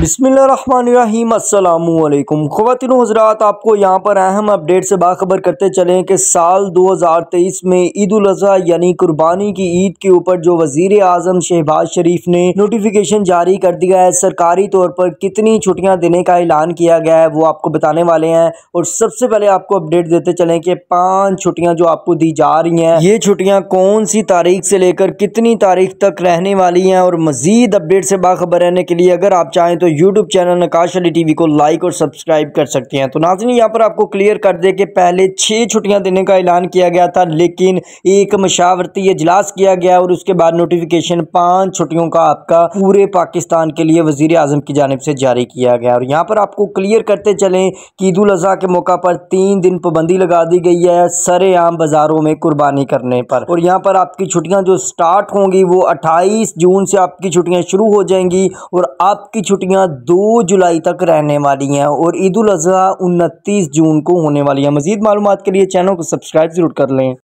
बिसमीम अल्लाम ख़वान हजरात आपको यहाँ पर अहम अपडेट से बाखबर करते चलें कि साल 2023 में ईद अजी यानी कुर्बानी की ईद के ऊपर जो वजीर आजम शहबाज शरीफ ने नोटिफिकेशन जारी कर दिया है सरकारी तौर पर कितनी छुट्टियाँ देने का ऐलान किया गया है वो आपको बताने वाले हैं और सबसे पहले आपको अपडेट देते चलें कि पाँच छुट्टियाँ जो आपको दी जा रही हैं ये छुट्टियाँ कौन सी तारीख से लेकर कितनी तारीख तक रहने वाली हैं और मज़ीद अपडेट से बाखबर रहने के लिए अगर आप चाहें तो YouTube channel Naqash Ali TV को लाइक और सब्सक्राइब कर सकते हैं तो नाजनी यहाँ पर आपको क्लियर कर दे कि पहले छः छुट्टियाँ देने का ऐलान किया गया था लेकिन एक मशावरती इजलास किया गया और उसके बाद नोटिफिकेशन पाँच छुट्टियों का आपका पूरे पाकिस्तान के लिए वजीर अजम की जानब से जारी किया गया और यहाँ पर आपको क्लियर करते चलें कि ईद अजी के मौका पर तीन दिन पाबंदी लगा दी गई है सरेआम बाज़ारों में कुर्बानी करने पर और यहाँ पर आपकी छुट्टियाँ जो स्टार्ट होंगी वो अट्ठाईस जून से आपकी छुट्टियाँ शुरू हो जाएंगी और आपकी छुट्टियाँ छुट्टियां 2 जुलाई तक रहने वाली हैं और ईद उल अजहा उनतीस जून को होने वाली है मजीद मालूम के लिए चैनल को सब्सक्राइब जरूर कर लें